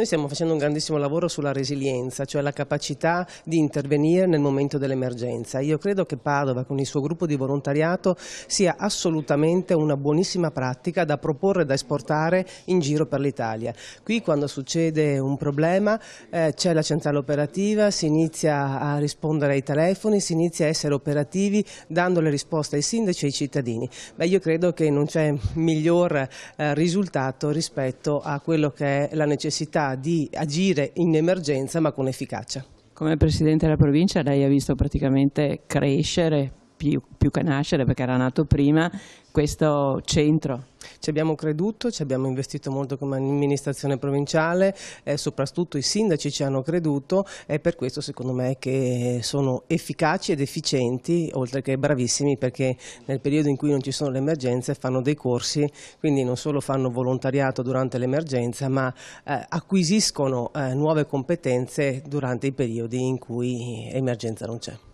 Noi stiamo facendo un grandissimo lavoro sulla resilienza, cioè la capacità di intervenire nel momento dell'emergenza. Io credo che Padova con il suo gruppo di volontariato sia assolutamente una buonissima pratica da proporre e da esportare in giro per l'Italia. Qui quando succede un problema eh, c'è la centrale operativa, si inizia a rispondere ai telefoni, si inizia a essere operativi dando le risposte ai sindaci e ai cittadini. Beh, io credo che non c'è miglior eh, risultato rispetto a quello che è la necessità di agire in emergenza ma con efficacia. Come Presidente della provincia lei ha visto praticamente crescere, più, più che nascere perché era nato prima, questo centro ci abbiamo creduto, ci abbiamo investito molto come amministrazione provinciale, eh, soprattutto i sindaci ci hanno creduto e per questo secondo me che sono efficaci ed efficienti, oltre che bravissimi perché nel periodo in cui non ci sono le emergenze fanno dei corsi, quindi non solo fanno volontariato durante l'emergenza ma eh, acquisiscono eh, nuove competenze durante i periodi in cui emergenza non c'è.